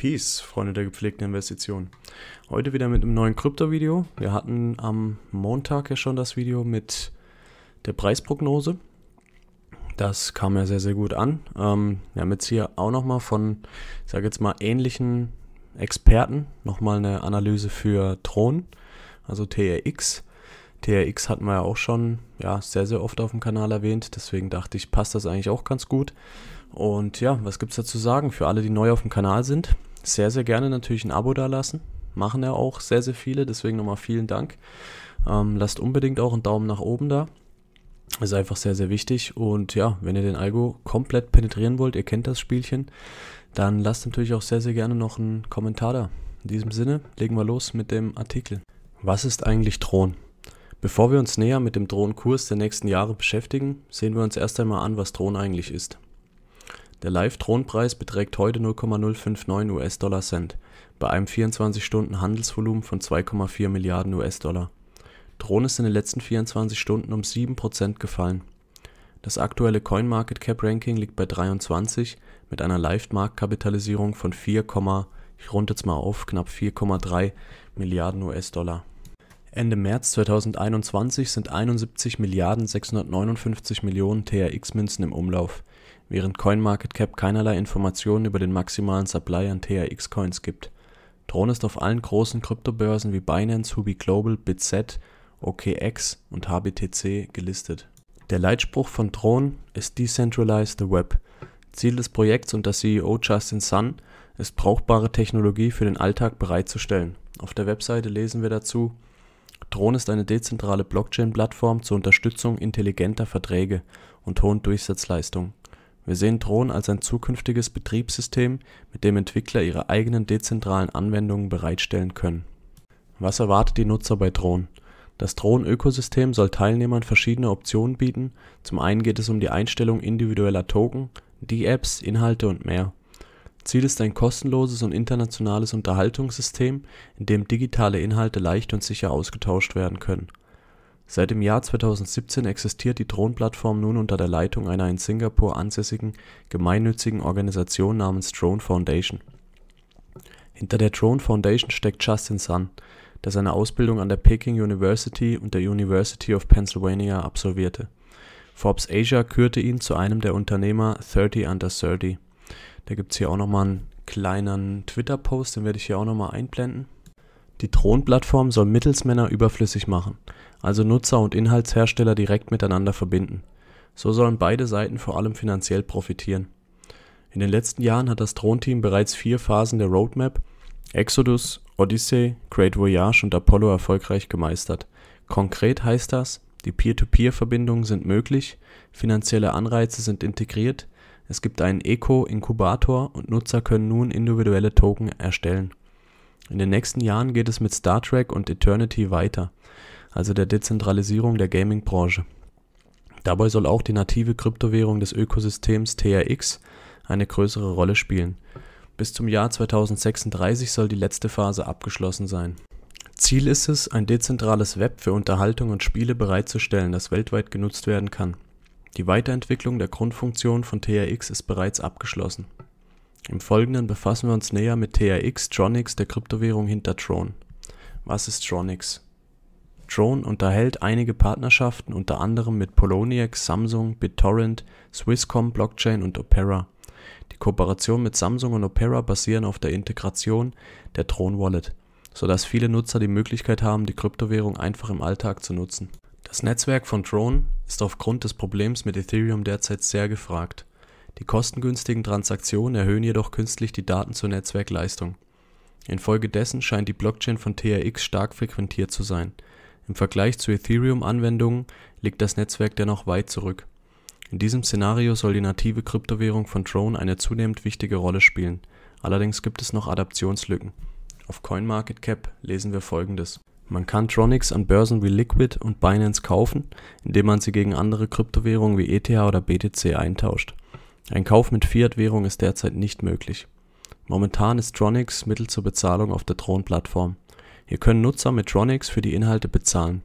Peace, Freunde der gepflegten Investitionen. Heute wieder mit einem neuen Krypto-Video. Wir hatten am Montag ja schon das Video mit der Preisprognose. Das kam ja sehr, sehr gut an. Ähm, wir haben jetzt hier auch nochmal von, ich sage jetzt mal, ähnlichen Experten nochmal eine Analyse für Thron, also TRX. TRX hatten wir ja auch schon ja, sehr, sehr oft auf dem Kanal erwähnt. Deswegen dachte ich, passt das eigentlich auch ganz gut. Und ja, was gibt es dazu sagen? Für alle, die neu auf dem Kanal sind, sehr, sehr gerne natürlich ein Abo da lassen. Machen ja auch sehr, sehr viele. Deswegen nochmal vielen Dank. Ähm, lasst unbedingt auch einen Daumen nach oben da. Ist einfach sehr, sehr wichtig. Und ja, wenn ihr den Algo komplett penetrieren wollt, ihr kennt das Spielchen, dann lasst natürlich auch sehr, sehr gerne noch einen Kommentar da. In diesem Sinne legen wir los mit dem Artikel. Was ist eigentlich Drohnen? Bevor wir uns näher mit dem Drohnenkurs der nächsten Jahre beschäftigen, sehen wir uns erst einmal an, was Drohnen eigentlich ist. Der Live-Thronpreis beträgt heute 0,059 US-Dollar-Cent bei einem 24-Stunden-Handelsvolumen von 2,4 Milliarden US-Dollar. Thron ist in den letzten 24 Stunden um 7 gefallen. Das aktuelle coin market cap ranking liegt bei 23 mit einer Live-Marktkapitalisierung von 4, ich runde jetzt mal auf, knapp 4,3 Milliarden US-Dollar. Ende März 2021 sind 71 Milliarden 659 Millionen TRX-Münzen im Umlauf während CoinMarketCap keinerlei Informationen über den maximalen Supply an TRX-Coins gibt. Drone ist auf allen großen Kryptobörsen wie Binance, Huobi Global, BitZ, OKX und HBTC gelistet. Der Leitspruch von Drone ist Decentralize the Web. Ziel des Projekts und der CEO Justin Sun ist, brauchbare Technologie für den Alltag bereitzustellen. Auf der Webseite lesen wir dazu, Drone ist eine dezentrale Blockchain-Plattform zur Unterstützung intelligenter Verträge und hohen Durchsatzleistungen. Wir sehen Drohnen als ein zukünftiges Betriebssystem, mit dem Entwickler ihre eigenen dezentralen Anwendungen bereitstellen können. Was erwartet die Nutzer bei Drohnen? Das Drohnen-Ökosystem soll Teilnehmern verschiedene Optionen bieten, zum einen geht es um die Einstellung individueller Token, die Apps, Inhalte und mehr. Ziel ist ein kostenloses und internationales Unterhaltungssystem, in dem digitale Inhalte leicht und sicher ausgetauscht werden können Seit dem Jahr 2017 existiert die Drohnenplattform nun unter der Leitung einer in Singapur ansässigen gemeinnützigen Organisation namens Drone Foundation. Hinter der Drone Foundation steckt Justin Sun, der seine Ausbildung an der Peking University und der University of Pennsylvania absolvierte. Forbes Asia kürte ihn zu einem der Unternehmer 30 Under 30. Da gibt es hier auch nochmal einen kleinen Twitter-Post, den werde ich hier auch nochmal einblenden. Die Thronplattform soll Mittelsmänner überflüssig machen, also Nutzer und Inhaltshersteller direkt miteinander verbinden. So sollen beide Seiten vor allem finanziell profitieren. In den letzten Jahren hat das Thronteam bereits vier Phasen der Roadmap Exodus, Odyssey, Great Voyage und Apollo erfolgreich gemeistert. Konkret heißt das, die Peer-to-Peer-Verbindungen sind möglich, finanzielle Anreize sind integriert, es gibt einen Eco-Inkubator und Nutzer können nun individuelle Token erstellen in den nächsten Jahren geht es mit Star Trek und Eternity weiter, also der Dezentralisierung der Gaming-Branche. Dabei soll auch die native Kryptowährung des Ökosystems TRX eine größere Rolle spielen. Bis zum Jahr 2036 soll die letzte Phase abgeschlossen sein. Ziel ist es, ein dezentrales Web für Unterhaltung und Spiele bereitzustellen, das weltweit genutzt werden kann. Die Weiterentwicklung der Grundfunktion von TRX ist bereits abgeschlossen. Im Folgenden befassen wir uns näher mit TRX, Tronix, der Kryptowährung hinter Tron. Was ist Tronix? Tron unterhält einige Partnerschaften unter anderem mit Poloniex, Samsung, BitTorrent, Swisscom Blockchain und Opera. Die Kooperation mit Samsung und Opera basieren auf der Integration der Tron Wallet, sodass viele Nutzer die Möglichkeit haben, die Kryptowährung einfach im Alltag zu nutzen. Das Netzwerk von Tron ist aufgrund des Problems mit Ethereum derzeit sehr gefragt. Die kostengünstigen Transaktionen erhöhen jedoch künstlich die Daten zur Netzwerkleistung. Infolgedessen scheint die Blockchain von TRX stark frequentiert zu sein. Im Vergleich zu Ethereum-Anwendungen liegt das Netzwerk dennoch weit zurück. In diesem Szenario soll die native Kryptowährung von Drone eine zunehmend wichtige Rolle spielen. Allerdings gibt es noch Adaptionslücken. Auf CoinMarketCap lesen wir folgendes. Man kann Tronics an Börsen wie Liquid und Binance kaufen, indem man sie gegen andere Kryptowährungen wie ETH oder BTC eintauscht. Ein Kauf mit Fiat-Währung ist derzeit nicht möglich. Momentan ist Tronix Mittel zur Bezahlung auf der Tron-Plattform. Hier können Nutzer mit Tronix für die Inhalte bezahlen.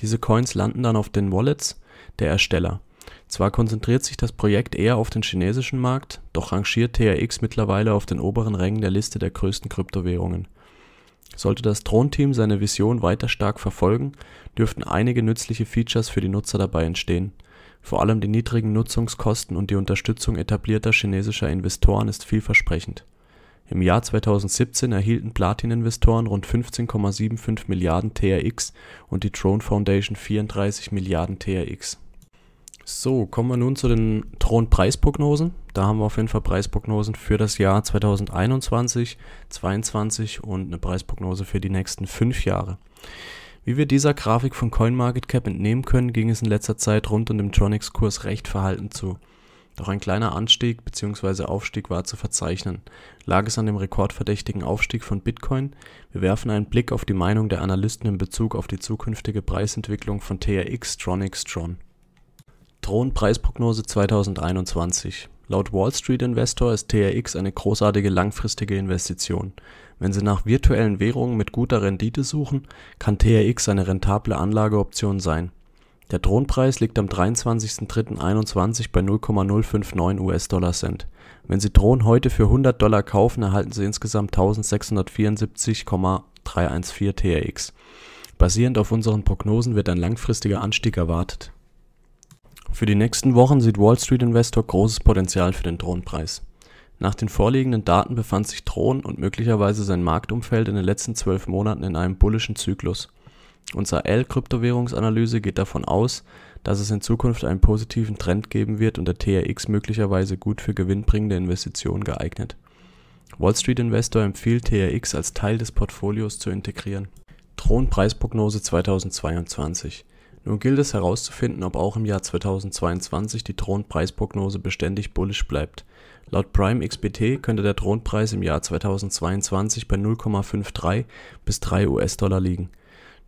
Diese Coins landen dann auf den Wallets der Ersteller. Zwar konzentriert sich das Projekt eher auf den chinesischen Markt, doch rangiert TRX mittlerweile auf den oberen Rängen der Liste der größten Kryptowährungen. Sollte das Tron-Team seine Vision weiter stark verfolgen, dürften einige nützliche Features für die Nutzer dabei entstehen. Vor allem die niedrigen Nutzungskosten und die Unterstützung etablierter chinesischer Investoren ist vielversprechend. Im Jahr 2017 erhielten Platin-Investoren rund 15,75 Milliarden TRX und die Throne Foundation 34 Milliarden TRX. So, kommen wir nun zu den Thron-Preisprognosen. Da haben wir auf jeden Fall Preisprognosen für das Jahr 2021, 2022 und eine Preisprognose für die nächsten fünf Jahre. Wie wir dieser Grafik von CoinMarketCap entnehmen können, ging es in letzter Zeit rund um den Tronics-Kurs recht verhalten zu. Doch ein kleiner Anstieg bzw. Aufstieg war zu verzeichnen. Lag es an dem rekordverdächtigen Aufstieg von Bitcoin? Wir werfen einen Blick auf die Meinung der Analysten in Bezug auf die zukünftige Preisentwicklung von TRX Tronics Tron. Tron Preisprognose 2021 Laut Wall Street Investor ist TRX eine großartige langfristige Investition. Wenn Sie nach virtuellen Währungen mit guter Rendite suchen, kann TRX eine rentable Anlageoption sein. Der Thronpreis liegt am 23.03.21 bei 0,059 US-Dollar-Cent. Wenn Sie Drohnen heute für 100 Dollar kaufen, erhalten Sie insgesamt 1674,314 TRX. Basierend auf unseren Prognosen wird ein langfristiger Anstieg erwartet. Für die nächsten Wochen sieht Wall Street Investor großes Potenzial für den Thronpreis. Nach den vorliegenden Daten befand sich Thron und möglicherweise sein Marktumfeld in den letzten zwölf Monaten in einem bullischen Zyklus. Unser L-Kryptowährungsanalyse geht davon aus, dass es in Zukunft einen positiven Trend geben wird und der TRX möglicherweise gut für gewinnbringende Investitionen geeignet. Wall Street Investor empfiehlt TRX als Teil des Portfolios zu integrieren. Thron Preisprognose 2022 nun gilt es herauszufinden, ob auch im Jahr 2022 die Thronpreisprognose beständig bullisch bleibt. Laut Prime XBT könnte der Thronpreis im Jahr 2022 bei 0,53 bis 3 US-Dollar liegen.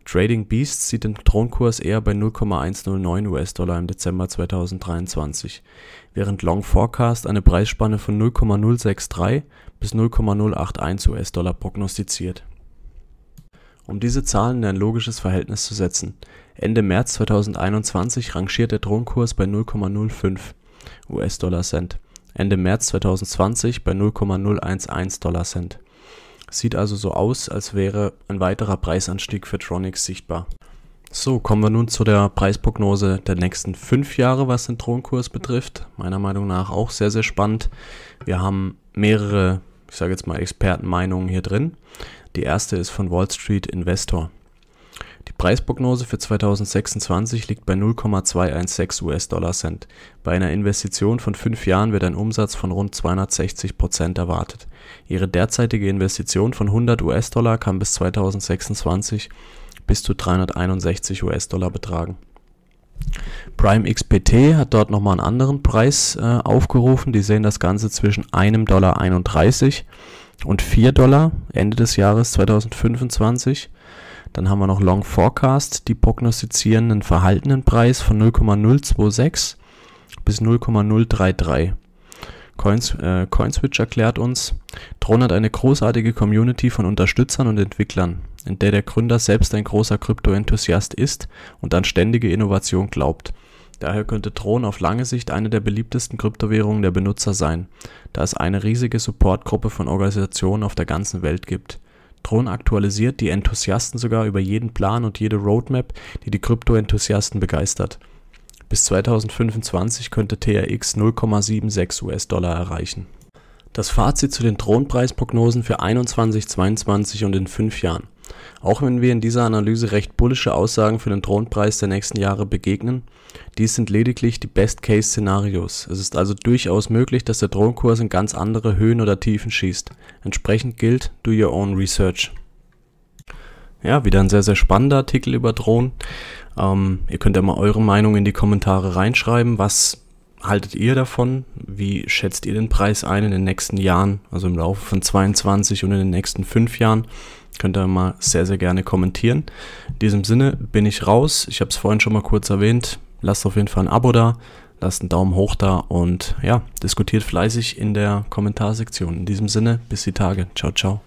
Trading Beasts sieht den Thronkurs eher bei 0,109 US-Dollar im Dezember 2023, während Long Forecast eine Preisspanne von 0,063 bis 0,081 US-Dollar prognostiziert um diese Zahlen in ein logisches Verhältnis zu setzen: Ende März 2021 rangiert der Drohnenkurs bei 0,05 US-Dollar-Cent, Ende März 2020 bei 0,011 Dollar $-Cent. sieht also so aus, als wäre ein weiterer Preisanstieg für Tronics sichtbar. So, kommen wir nun zu der Preisprognose der nächsten fünf Jahre, was den Drohnenkurs betrifft. Meiner Meinung nach auch sehr, sehr spannend. Wir haben mehrere, ich sage jetzt mal, Expertenmeinungen hier drin. Die erste ist von Wall Street Investor. Die Preisprognose für 2026 liegt bei 0,216 US-Dollar-Cent. Bei einer Investition von fünf Jahren wird ein Umsatz von rund 260 Prozent erwartet. Ihre derzeitige Investition von 100 US-Dollar kann bis 2026 bis zu 361 US-Dollar betragen. Prime XPT hat dort nochmal einen anderen Preis äh, aufgerufen. Die sehen das Ganze zwischen 1,31 Dollar und 4 Dollar Ende des Jahres 2025. Dann haben wir noch Long Forecast, die prognostizieren einen verhaltenen Preis von 0,026 bis 0,033. Coins, äh, CoinSwitch erklärt uns, Tron hat eine großartige Community von Unterstützern und Entwicklern, in der der Gründer selbst ein großer Krypto-Enthusiast ist und an ständige Innovation glaubt. Daher könnte Tron auf lange Sicht eine der beliebtesten Kryptowährungen der Benutzer sein, da es eine riesige Supportgruppe von Organisationen auf der ganzen Welt gibt. Tron aktualisiert die Enthusiasten sogar über jeden Plan und jede Roadmap, die die Krypto-Enthusiasten begeistert. Bis 2025 könnte TRX 0,76 US-Dollar erreichen. Das Fazit zu den Thronpreisprognosen für 21, 22 und in 5 Jahren. Auch wenn wir in dieser Analyse recht bullische Aussagen für den Drohnenpreis der nächsten Jahre begegnen, dies sind lediglich die Best-Case-Szenarios. Es ist also durchaus möglich, dass der Drohnenkurs in ganz andere Höhen oder Tiefen schießt. Entsprechend gilt, do your own research. Ja, wieder ein sehr, sehr spannender Artikel über Drohnen. Ähm, ihr könnt ja mal eure Meinung in die Kommentare reinschreiben, was haltet ihr davon? Wie schätzt ihr den Preis ein in den nächsten Jahren, also im Laufe von 22 und in den nächsten fünf Jahren? Könnt ihr mal sehr, sehr gerne kommentieren. In diesem Sinne bin ich raus. Ich habe es vorhin schon mal kurz erwähnt. Lasst auf jeden Fall ein Abo da, lasst einen Daumen hoch da und ja, diskutiert fleißig in der Kommentarsektion. In diesem Sinne, bis die Tage. Ciao, ciao.